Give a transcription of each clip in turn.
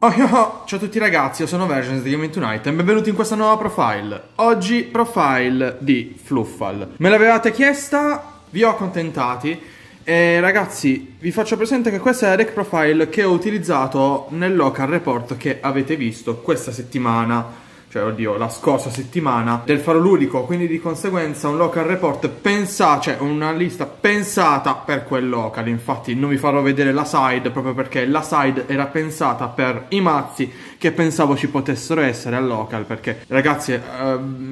Oh, oh, oh. Ciao a tutti ragazzi, io sono Versions di Gaming Tonight e benvenuti in questa nuova profile. Oggi profile di Fluffal. Me l'avevate chiesta, vi ho accontentati e ragazzi vi faccio presente che questa è la deck profile che ho utilizzato nel local report che avete visto questa settimana cioè oddio, la scorsa settimana del faro ludico, quindi di conseguenza un local report pensato, cioè una lista pensata per quel local, infatti non vi farò vedere la side proprio perché la side era pensata per i mazzi che pensavo ci potessero essere al local, perché ragazzi, uh,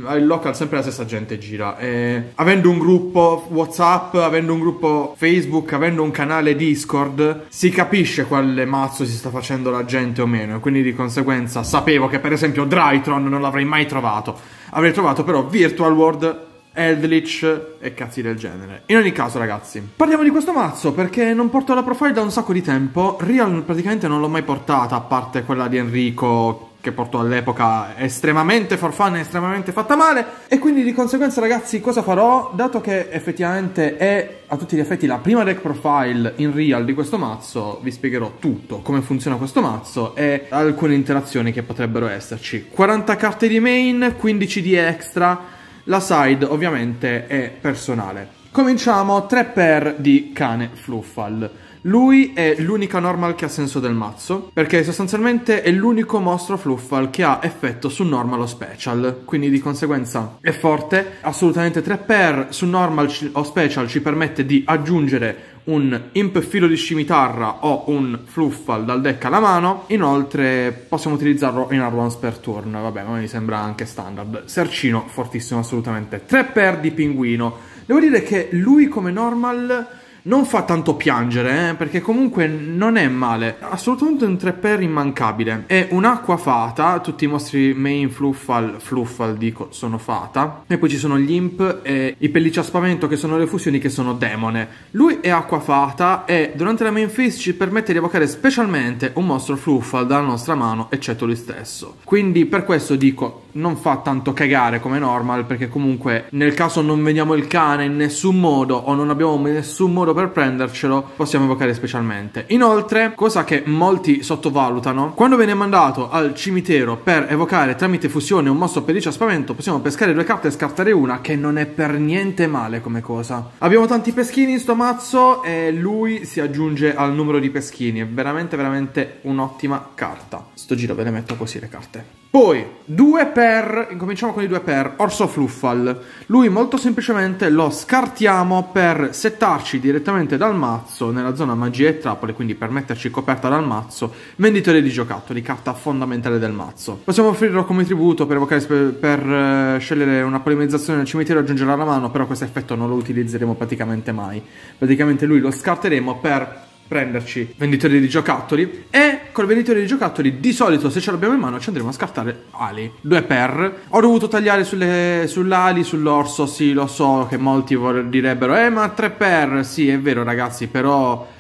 al local sempre la stessa gente gira. E avendo un gruppo WhatsApp, avendo un gruppo Facebook, avendo un canale Discord, si capisce quale mazzo si sta facendo la gente o meno. quindi di conseguenza sapevo che, per esempio, Drytron non l'avrei mai trovato. Avrei trovato però Virtual World Eldritch e cazzi del genere. In ogni caso, ragazzi, parliamo di questo mazzo perché non porto la profile da un sacco di tempo. Real praticamente non l'ho mai portata, a parte quella di Enrico che portò all'epoca estremamente farfana e estremamente fatta male. E quindi di conseguenza, ragazzi, cosa farò? Dato che effettivamente è a tutti gli effetti la prima deck profile in real di questo mazzo, vi spiegherò tutto, come funziona questo mazzo e alcune interazioni che potrebbero esserci. 40 carte di main, 15 di extra la side ovviamente è personale. Cominciamo 3 pair di cane Fluffal. Lui è l'unica normal che ha senso del mazzo, perché sostanzialmente è l'unico mostro fluffal che ha effetto su normal o special, quindi di conseguenza è forte, assolutamente 3 pair su normal o special ci permette di aggiungere un imp filo di scimitarra o un fluffal dal deck alla mano. Inoltre possiamo utilizzarlo in hard ones per turn, vabbè, ma mi sembra anche standard. Sercino, fortissimo assolutamente. Tre per di pinguino. Devo dire che lui come normal non fa tanto piangere, eh, perché comunque non è male. Assolutamente un 3 immancabile. È un'acqua fata, tutti i mostri main fluffal, fluffal dico, sono fata. E poi ci sono gli imp e i pellicci a spavento che sono le fusioni che sono demone. Lui è acqua fata e durante la main phase ci permette di evocare specialmente un mostro fluffal dalla nostra mano, eccetto lui stesso. Quindi per questo dico non fa tanto cagare come normal perché comunque nel caso non vediamo il cane in nessun modo o non abbiamo nessun modo per prendercelo possiamo evocare specialmente. Inoltre cosa che molti sottovalutano quando viene mandato al cimitero per evocare tramite fusione un mosso per a spavento possiamo pescare due carte e scartare una che non è per niente male come cosa. Abbiamo tanti peschini in sto mazzo e lui si aggiunge al numero di peschini è veramente veramente un'ottima carta. Sto giro ve le metto così le carte. Poi due per per, incominciamo con i due per, Orso Fluffal. Lui molto semplicemente lo scartiamo per settarci direttamente dal mazzo nella zona magie e trappole, quindi per metterci coperta dal mazzo, venditore di giocattoli, carta fondamentale del mazzo. Possiamo offrirlo come tributo per, evocare, per eh, scegliere una polimizzazione nel cimitero e aggiungerla alla mano, però questo effetto non lo utilizzeremo praticamente mai. Praticamente lui lo scarteremo per prenderci venditori di giocattoli e col venditore di giocattoli di solito se ce l'abbiamo in mano ci andremo a scartare ali due per ho dovuto tagliare sulle, sull'ali sull'orso sì lo so che molti direbbero eh ma tre per sì è vero ragazzi però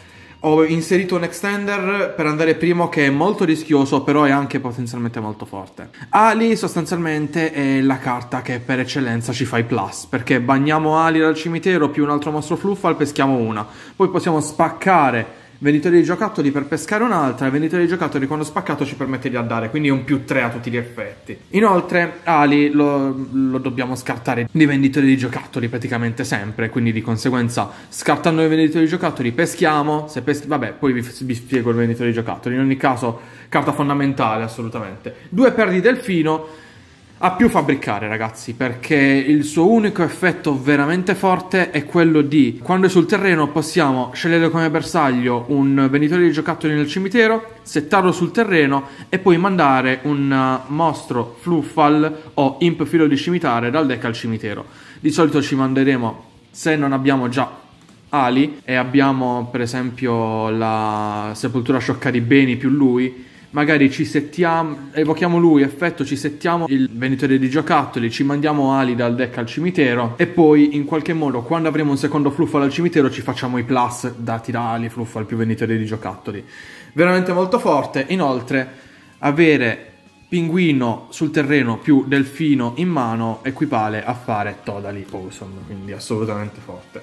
ho inserito un extender per andare primo che è molto rischioso però è anche potenzialmente molto forte. Ali sostanzialmente è la carta che per eccellenza ci fa i plus perché bagniamo Ali dal cimitero più un altro mostro fluffal peschiamo una. Poi possiamo spaccare Venditore di giocattoli per pescare un'altra, e venditore di giocattoli quando spaccato ci permette di andare, quindi è un più 3 a tutti gli effetti. Inoltre, Ali lo, lo dobbiamo scartare di venditore di giocattoli praticamente sempre, quindi di conseguenza, scartando i venditori di giocattoli, peschiamo. Se peschi, vabbè, poi vi, vi spiego il venditore di giocattoli. In ogni caso, carta fondamentale, assolutamente. Due per di delfino a più fabbricare ragazzi perché il suo unico effetto veramente forte è quello di quando è sul terreno possiamo scegliere come bersaglio un venditore di giocattoli nel cimitero, settarlo sul terreno e poi mandare un eh, mostro fluffal o imp filo di cimitare dal deck al cimitero. Di solito ci manderemo se non abbiamo già ali e abbiamo per esempio la sepoltura sciocca di beni più lui magari ci settiamo, evochiamo lui, effetto, ci settiamo il venditore di giocattoli, ci mandiamo Ali dal deck al cimitero e poi in qualche modo quando avremo un secondo fluffal al cimitero ci facciamo i plus dati da Ali fluffal più venditore di giocattoli. Veramente molto forte, inoltre avere pinguino sul terreno più delfino in mano equipale a fare Todali Awesome, quindi assolutamente forte.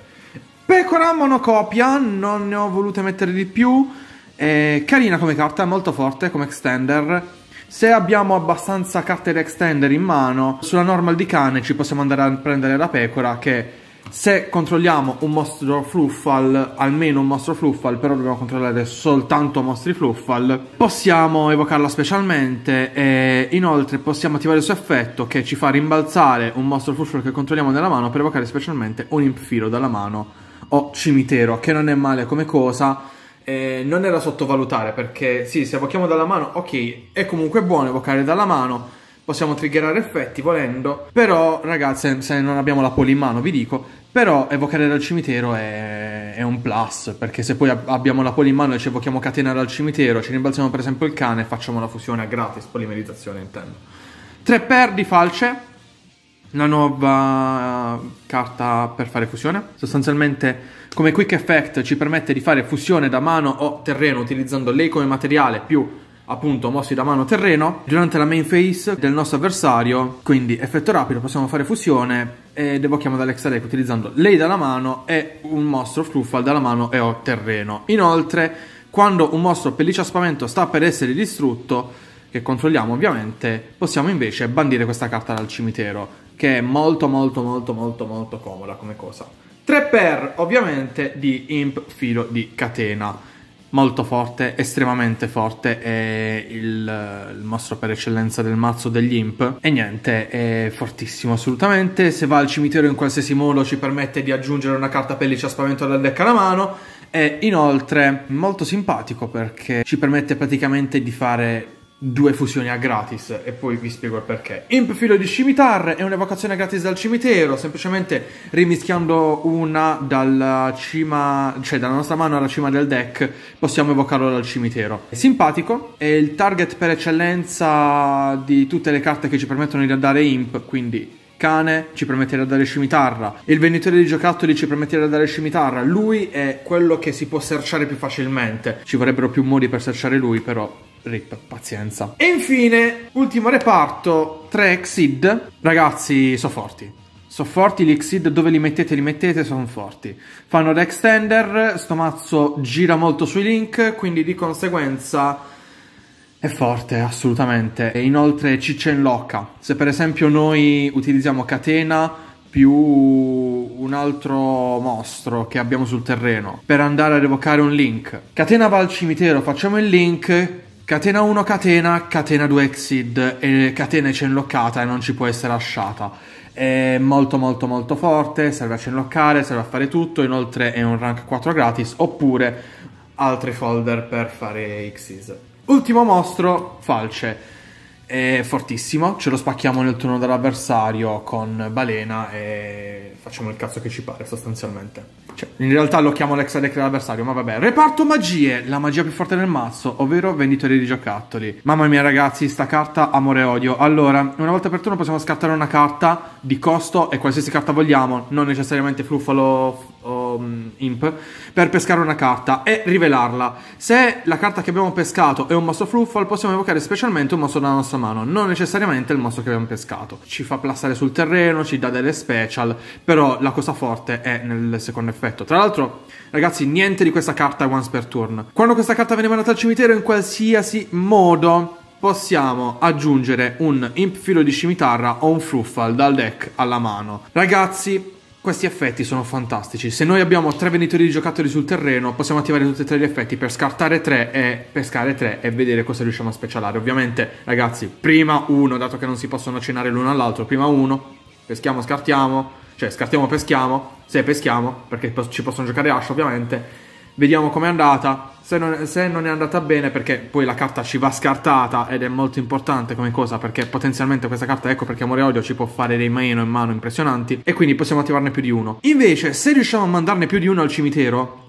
Pecora monocopia, non ne ho volute mettere di più è eh, carina come carta, è molto forte come extender. Se abbiamo abbastanza carte da extender in mano, sulla normal di cane ci possiamo andare a prendere la pecora che se controlliamo un mostro fluffal, almeno un mostro fluffal, però dobbiamo controllare soltanto mostri fluffal, possiamo evocarla specialmente e inoltre possiamo attivare il suo effetto che ci fa rimbalzare un mostro fluffal che controlliamo nella mano per evocare specialmente un impfiro dalla mano o cimitero, che non è male come cosa, eh, non è da sottovalutare perché sì, se evochiamo dalla mano, ok, è comunque buono evocare dalla mano, possiamo triggerare effetti volendo, però ragazzi, se non abbiamo la poli in mano vi dico, però evocare dal cimitero è, è un plus, perché se poi abbiamo la poli in mano e ci evochiamo catena dal cimitero, ci rimbalziamo per esempio il cane e facciamo la fusione a gratis, polimerizzazione intendo. 3 per di falce, una nuova carta per fare fusione. Sostanzialmente come Quick Effect ci permette di fare fusione da mano o terreno utilizzando lei come materiale più appunto mossi da mano terreno durante la main phase del nostro avversario quindi effetto rapido possiamo fare fusione ed evochiamo da Alexa utilizzando lei dalla mano e un mostro Fluffal dalla mano e o terreno inoltre quando un mostro pelliccia a spavento sta per essere distrutto che controlliamo ovviamente possiamo invece bandire questa carta dal cimitero che è molto molto molto molto molto comoda come cosa. Tre per ovviamente di imp filo di catena. Molto forte, estremamente forte, è il, il mostro per eccellenza del mazzo degli imp. E niente, è fortissimo assolutamente. Se va al cimitero in qualsiasi modo ci permette di aggiungere una carta pellice a spavento dal deck alla mano. E inoltre molto simpatico perché ci permette praticamente di fare due fusioni a gratis e poi vi spiego il perché. Imp filo di scimitar è un'evocazione gratis dal cimitero, semplicemente rimischiando una dalla cima, cioè dalla nostra mano alla cima del deck, possiamo evocarlo dal cimitero. È simpatico, è il target per eccellenza di tutte le carte che ci permettono di andare imp, quindi cane ci permette di andare scimitarra, il venditore di giocattoli ci permette di andare scimitarra, lui è quello che si può serciare più facilmente. Ci vorrebbero più modi per serciare lui, però Rip, pazienza. E infine, ultimo reparto, 3 Exid. Ragazzi, so forti. So forti, gli Exid dove li mettete, li mettete, sono forti. Fanno da extender, sto mazzo gira molto sui link, quindi di conseguenza... È forte, assolutamente. E inoltre ciccia in locca. Se per esempio noi utilizziamo catena più un altro mostro che abbiamo sul terreno per andare a revocare un link. Catena va al cimitero, facciamo il link, Catena 1 catena, catena 2 exit, e catena è inloccata e non ci può essere lasciata. È molto molto molto forte, serve a chainlockare, serve a fare tutto, inoltre è un rank 4 gratis oppure altri folder per fare X's. Ultimo mostro, falce è fortissimo, ce lo spacchiamo nel turno dell'avversario con balena e facciamo il cazzo che ci pare sostanzialmente. Cioè, in realtà lo chiamo l'ex deck dell'avversario, ma vabbè. Reparto magie, la magia più forte del mazzo, ovvero venditori di giocattoli. Mamma mia ragazzi, sta carta amore e odio. Allora, una volta per turno possiamo scartare una carta di costo e qualsiasi carta vogliamo, non necessariamente Fluffalo um, imp per pescare una carta e rivelarla. Se la carta che abbiamo pescato è un mostro fluffal, possiamo evocare specialmente un mostro dalla nostra mano, non necessariamente il mostro che abbiamo pescato. Ci fa plassare sul terreno, ci dà delle special, però la cosa forte è nel secondo effetto. Tra l'altro, ragazzi, niente di questa carta once per turn. Quando questa carta viene mandata al cimitero in qualsiasi modo possiamo aggiungere un imp filo di scimitarra o un fruffal dal deck alla mano. Ragazzi, questi effetti sono fantastici. Se noi abbiamo tre venditori di giocattoli sul terreno, possiamo attivare tutti e tre gli effetti per scartare tre e pescare tre e vedere cosa riusciamo a specialare. Ovviamente, ragazzi, prima uno, dato che non si possono accennare l'uno all'altro, prima uno, peschiamo, scartiamo, cioè scartiamo, peschiamo, se peschiamo, perché ci possono giocare ascia ovviamente, vediamo com'è andata. Se non, se non, è andata bene, perché poi la carta ci va scartata ed è molto importante come cosa, perché potenzialmente questa carta, ecco perché Amore Odio ci può fare dei meno in mano impressionanti, e quindi possiamo attivarne più di uno. Invece, se riusciamo a mandarne più di uno al cimitero,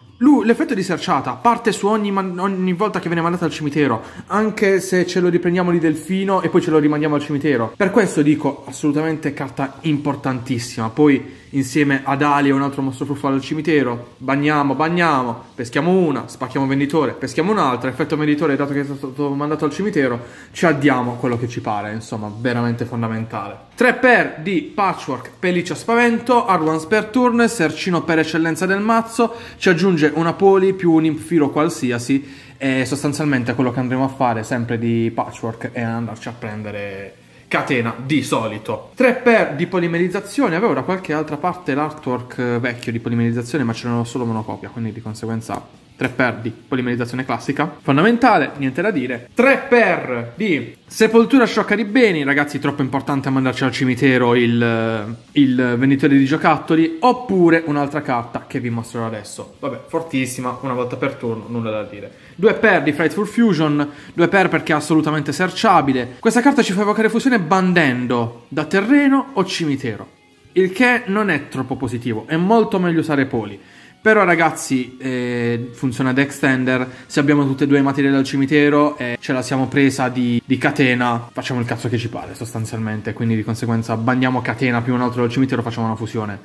l'effetto di serciata parte su ogni, ogni, volta che viene mandata al cimitero, anche se ce lo riprendiamo di delfino e poi ce lo rimandiamo al cimitero. Per questo dico assolutamente carta importantissima. Poi insieme ad Ali e un altro mostro furfale al cimitero, bagniamo, bagniamo, peschiamo una, spacchiamo un venditore, peschiamo un'altra, effetto venditore dato che è stato mandato al cimitero, ci addiamo quello che ci pare, insomma, veramente fondamentale. Tre per di Patchwork, pelliccia spavento, hard ones per turn, sercino per eccellenza del mazzo, ci aggiunge una poli più un infilo qualsiasi e sostanzialmente quello che andremo a fare sempre di Patchwork è andarci a prendere catena di solito. 3x di polimerizzazione, avevo da qualche altra parte l'artwork eh, vecchio di polimerizzazione ma c'erano solo monocopia, quindi di conseguenza 3 per di polimerizzazione classica, fondamentale, niente da dire. 3 per di sepoltura sciocca di beni, ragazzi, troppo importante a mandarci al cimitero il, il venditore di giocattoli, oppure un'altra carta che vi mostrerò adesso. Vabbè, fortissima, una volta per turno, nulla da dire. 2 per di Frightful Fusion, 2 per perché è assolutamente serciabile. Questa carta ci fa evocare fusione bandendo da terreno o cimitero. Il che non è troppo positivo, è molto meglio usare poli. Però ragazzi eh, funziona ad extender, se abbiamo tutte e due i materiali al cimitero e eh, ce la siamo presa di, di, catena, facciamo il cazzo che ci pare sostanzialmente, quindi di conseguenza bandiamo catena più un altro al cimitero, facciamo una fusione.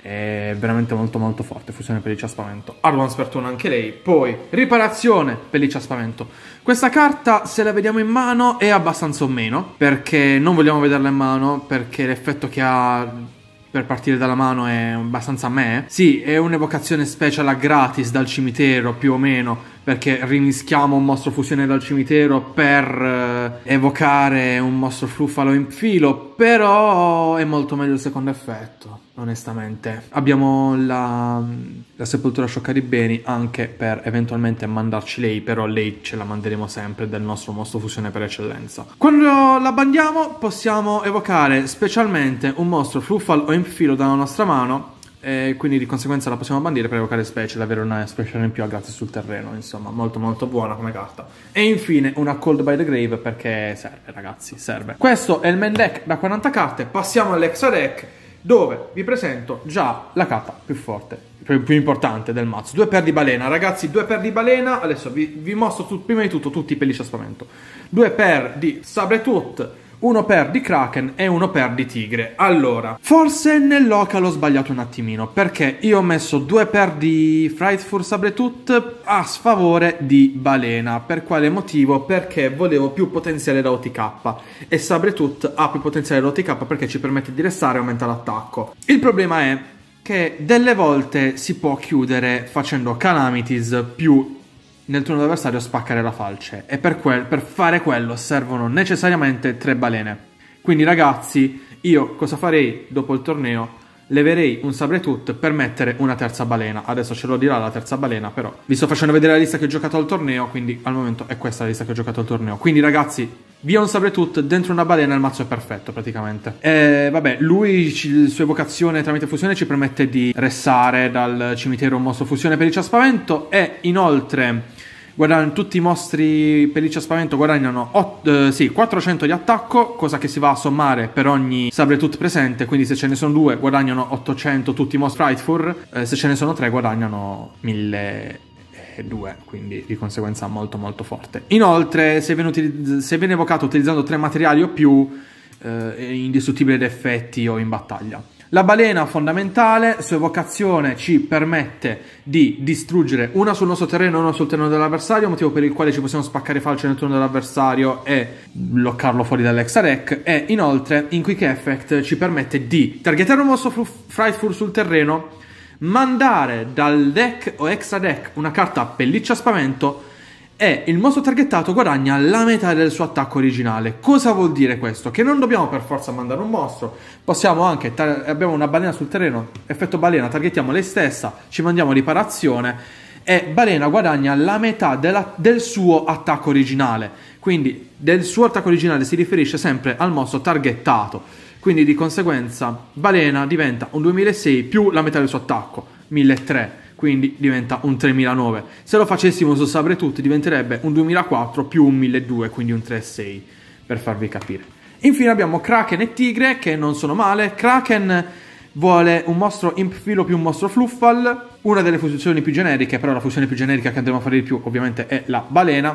È veramente molto molto forte, fusione pelliccia spavento. per Spertuna anche lei. Poi, riparazione pelliccia spavento. Questa carta, se la vediamo in mano, è abbastanza o meno, perché non vogliamo vederla in mano, perché l'effetto che ha per partire dalla mano è abbastanza me. Sì, è un'evocazione special a gratis dal cimitero più o meno perché rimischiamo un mostro fusione dal cimitero per eh, evocare un mostro fluffalo in filo, però è molto meglio il secondo effetto, onestamente. Abbiamo la, la sepoltura sciocca di beni anche per eventualmente mandarci lei, però lei ce la manderemo sempre del nostro mostro fusione per eccellenza. Quando la bandiamo possiamo evocare specialmente un mostro fluffalo in filo dalla nostra mano e quindi di conseguenza la possiamo bandire per evocare specie, avere una special in più a grazie sul terreno, insomma, molto molto buona come carta. E infine una Cold by the Grave perché serve ragazzi, serve. Questo è il main deck da 40 carte, passiamo all'extra deck dove vi presento già la carta più forte, più, più importante del mazzo. Due per di balena, ragazzi, due per di balena, adesso vi, vi mostro tu, prima di tutto tutti i pellicci a spavento. Due per di Sabretooth uno per di Kraken e uno per di Tigre. Allora, forse nel local ho sbagliato un attimino, perché io ho messo due per di Frightful Sabretooth a sfavore di Balena. Per quale motivo? Perché volevo più potenziale da OTK e Sabretooth ha più potenziale da OTK perché ci permette di restare e aumenta l'attacco. Il problema è che delle volte si può chiudere facendo Calamities più nel turno avversario spaccare la falce e per, quel, per, fare quello servono necessariamente tre balene. Quindi ragazzi, io cosa farei dopo il torneo? Leverei un Sabretooth per mettere una terza balena. Adesso ce lo dirà la terza balena, però vi sto facendo vedere la lista che ho giocato al torneo, quindi al momento è questa la lista che ho giocato al torneo. Quindi ragazzi, Via un Sabretooth dentro una balena il mazzo è perfetto praticamente. E eh, vabbè, lui, la sua evocazione tramite fusione ci permette di restare dal cimitero un mostro fusione per il spavento e inoltre guadagnano, tutti i mostri per il spavento guadagnano 8, eh, sì, 400 di attacco, cosa che si va a sommare per ogni Sabretooth presente, quindi se ce ne sono due guadagnano 800 tutti i mostri Frightful, eh, se ce ne sono tre guadagnano 1000 2, quindi di conseguenza molto molto forte. Inoltre, se viene, se viene evocato utilizzando tre materiali o più, eh, è indistruttibile ad effetti o in battaglia. La balena fondamentale, sua evocazione ci permette di distruggere una sul nostro terreno e una sul terreno dell'avversario, motivo per il quale ci possiamo spaccare falce nel turno dell'avversario e bloccarlo fuori dall'exarec. E inoltre in Quick Effect ci permette di targetare un mosso Frightful sul terreno, mandare dal deck o extra deck una carta a pelliccia spavento e il mostro targettato guadagna la metà del suo attacco originale. Cosa vuol dire questo? Che non dobbiamo per forza mandare un mostro, possiamo anche, abbiamo una balena sul terreno, effetto balena, targettiamo lei stessa, ci mandiamo riparazione e balena guadagna la metà della- del suo attacco originale. Quindi del suo attacco originale si riferisce sempre al mostro targettato quindi di conseguenza Balena diventa un 2006 più la metà del suo attacco, 1003, quindi diventa un 3009. Se lo facessimo su Sabretooth diventerebbe un 2004 più un 1002, quindi un 36, per farvi capire. Infine abbiamo Kraken e Tigre, che non sono male. Kraken vuole un mostro imp filo più un mostro fluffal, una delle fusioni più generiche, però la fusione più generica che andremo a fare di più ovviamente è la balena.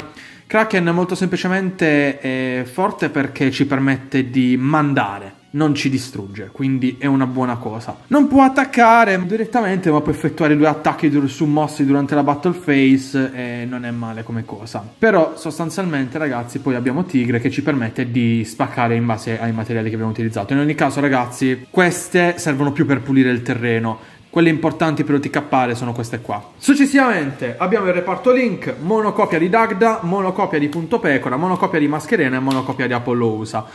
Kraken molto semplicemente è forte perché ci permette di mandare non ci distrugge, quindi è una buona cosa. Non può attaccare direttamente, ma può effettuare due attacchi su mossi durante la battle phase e non è male come cosa. Però sostanzialmente ragazzi poi abbiamo Tigre che ci permette di spaccare in base ai materiali che abbiamo utilizzato. In ogni caso ragazzi, queste servono più per pulire il terreno. Quelle importanti per OTK sono queste qua. Successivamente abbiamo il reparto Link, monocopia di Dagda, monocopia di Punto Pecora, monocopia di Mascherena e monocopia di Apollo USA.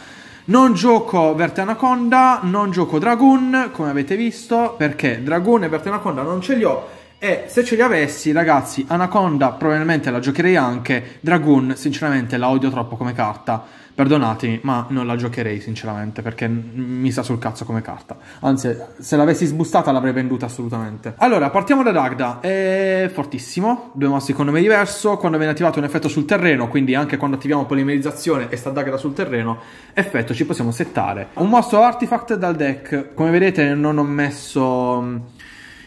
Non gioco Verte Anaconda, non gioco Dragoon, come avete visto, perché Dragoon e Verte Anaconda non ce li ho e se ce li avessi, ragazzi, Anaconda probabilmente la giocherei anche. Dragoon, sinceramente, la odio troppo come carta. Perdonatemi, ma non la giocherei, sinceramente, perché mi sta sul cazzo come carta. Anzi, se l'avessi sbustata l'avrei venduta assolutamente. Allora, partiamo da Dagda. È fortissimo, due mosse secondo me diverso. Quando viene attivato un effetto sul terreno, quindi anche quando attiviamo polimerizzazione e sta Dagda sul terreno, effetto ci possiamo settare. Un mostro artifact dal deck. Come vedete non ho messo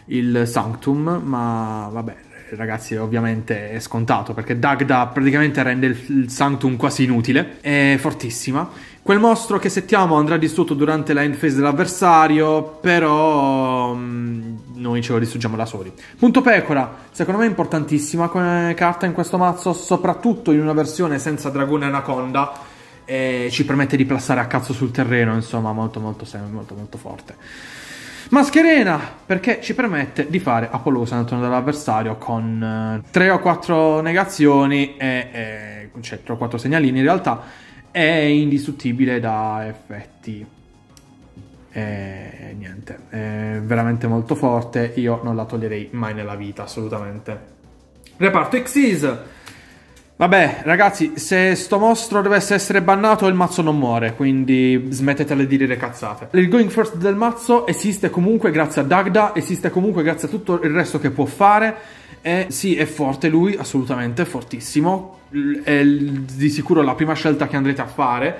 il Sanctum, ma vabbè, ragazzi, ovviamente è scontato perché Dagda praticamente rende il, Sanctum quasi inutile. È fortissima. Quel mostro che settiamo andrà distrutto durante la end phase dell'avversario, però mm, noi ce lo distruggiamo da soli. Punto Pecora, secondo me è importantissima come carta in questo mazzo, soprattutto in una versione senza dragone e anaconda. E ci permette di plassare a cazzo sul terreno, insomma, molto molto, molto, molto forte. Mascherena perché ci permette di fare Apollo Santon dall'avversario con 3 eh, o 4 negazioni e, e cioè 3 o 4 segnalini in realtà è indistruttibile da effetti. E niente, è veramente molto forte, io non la toglierei mai nella vita, assolutamente. Reparto Xyz Vabbè, ragazzi, se sto mostro dovesse essere bannato, il mazzo non muore, quindi smettetele di dire cazzate. Il going first del mazzo esiste comunque grazie a Dagda, esiste comunque grazie a tutto il resto che può fare. E sì, è forte lui, assolutamente, è fortissimo. È di sicuro la prima scelta che andrete a fare.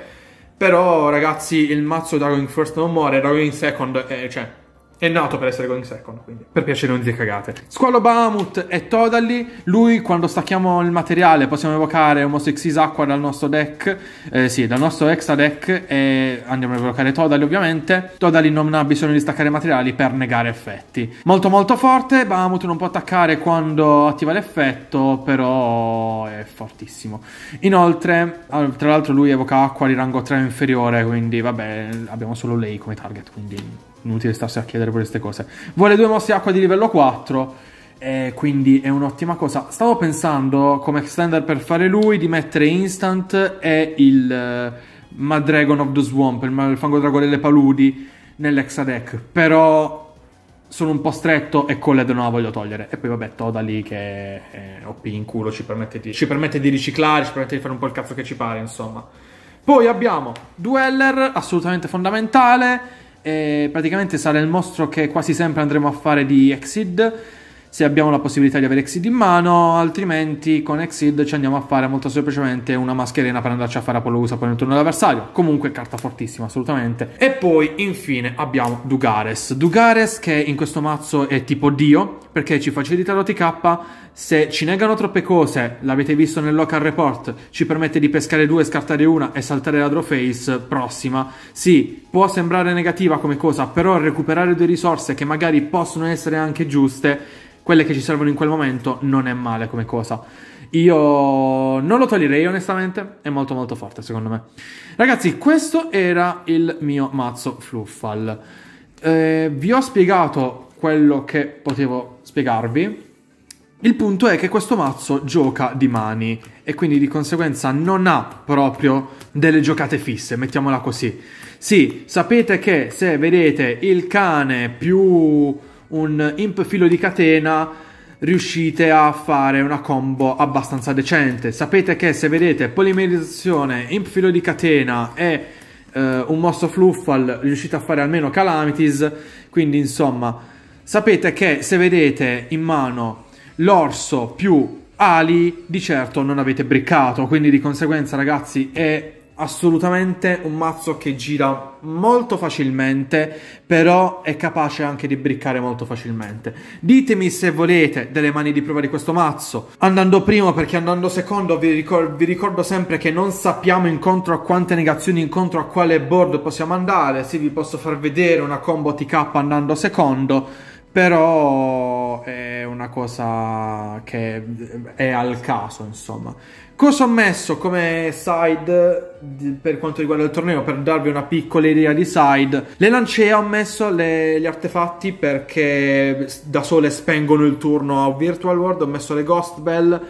Però, ragazzi, il mazzo da going first non muore, da going second, eh, cioè, è nato per essere going second, quindi. Per piacere non dire cagate. Squalo Bahamut è Todally. Lui, quando stacchiamo il materiale, possiamo evocare Homosexis Aqua dal nostro deck. Eh, sì, dal nostro extra deck. E andiamo a evocare Todally, ovviamente. Todally non ha bisogno di staccare materiali per negare effetti. Molto, molto forte. Bahamut non può attaccare quando attiva l'effetto, però è fortissimo. Inoltre, tra l'altro, lui evoca Aqua di rango 3 inferiore. Quindi, vabbè, abbiamo solo lei come target. Quindi inutile starsi a chiedere per queste cose. Vuole due mosse acqua di livello 4. E quindi è un'ottima cosa. Stavo pensando come extender per fare lui di mettere instant e il uh, Mad Dragon of the Swamp, il, il fango drago delle paludi nell'exadeck. Però sono un po' stretto e con Colled non la voglio togliere. E poi vabbè, Toda lì che è OP in culo ci permette, di, ci permette di riciclare, ci permette di fare un po' il cazzo che ci pare, insomma. Poi abbiamo Dueller, assolutamente fondamentale praticamente sarà il mostro che quasi sempre andremo a fare di Exid se abbiamo la possibilità di avere Exit in mano, altrimenti con Exit ci andiamo a fare molto semplicemente una mascherina per andarci a fare USA poi nel turno dell'avversario. Comunque carta fortissima, assolutamente. E poi infine abbiamo Dugares. Dugares che in questo mazzo è tipo Dio, perché ci facilita l'OTK, se ci negano troppe cose, l'avete visto nel local report, ci permette di pescare due, scartare una e saltare la draw face prossima. Sì, può sembrare negativa come cosa, però recuperare due risorse che magari possono essere anche giuste quelle che ci servono in quel momento non è male come cosa. Io non lo toglierei onestamente, è molto molto forte secondo me. Ragazzi, questo era il mio mazzo Fluffal. Eh, vi ho spiegato quello che potevo spiegarvi. Il punto è che questo mazzo gioca di mani e quindi di conseguenza non ha proprio delle giocate fisse, mettiamola così. Sì, sapete che se vedete il cane più un imp filo di catena riuscite a fare una combo abbastanza decente. Sapete che se vedete polimerizzazione, imp filo di catena e eh, un mosso fluffal riuscite a fare almeno calamities, quindi insomma sapete che se vedete in mano l'orso più ali di certo non avete briccato, quindi di conseguenza ragazzi è assolutamente un mazzo che gira molto facilmente, però è capace anche di briccare molto facilmente. Ditemi se volete delle mani di prova di questo mazzo, andando primo perché andando secondo vi, ricor vi ricordo sempre che non sappiamo incontro a quante negazioni, incontro a quale board possiamo andare, sì vi posso far vedere una combo TK andando secondo, però una cosa che è al caso, insomma. Cosa ho messo come side per quanto riguarda il torneo? Per darvi una piccola idea di side, le lancee ho messo le, gli artefatti perché da sole spengono il turno a Virtual World, ho messo le Ghost Bell.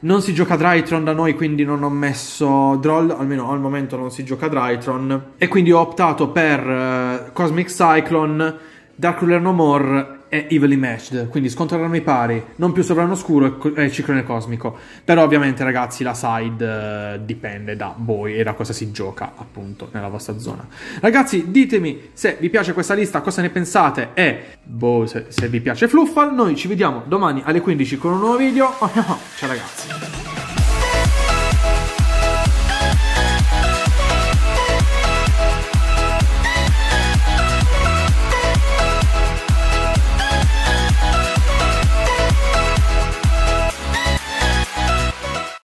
Non si gioca Drytron da noi, quindi non ho messo Droll, almeno al momento non si gioca Drytron. E quindi ho optato per uh, Cosmic Cyclone, Dark Ruler No More è evenly matched, quindi scontro armi pari, non più sovrano oscuro e ciclone cosmico. Però ovviamente ragazzi la side uh, dipende da voi e da cosa si gioca appunto nella vostra zona. Ragazzi ditemi se vi piace questa lista, cosa ne pensate e boh, se, se vi piace Fluffal. Noi ci vediamo domani alle 15 con un nuovo video. Oh, no, ciao ragazzi.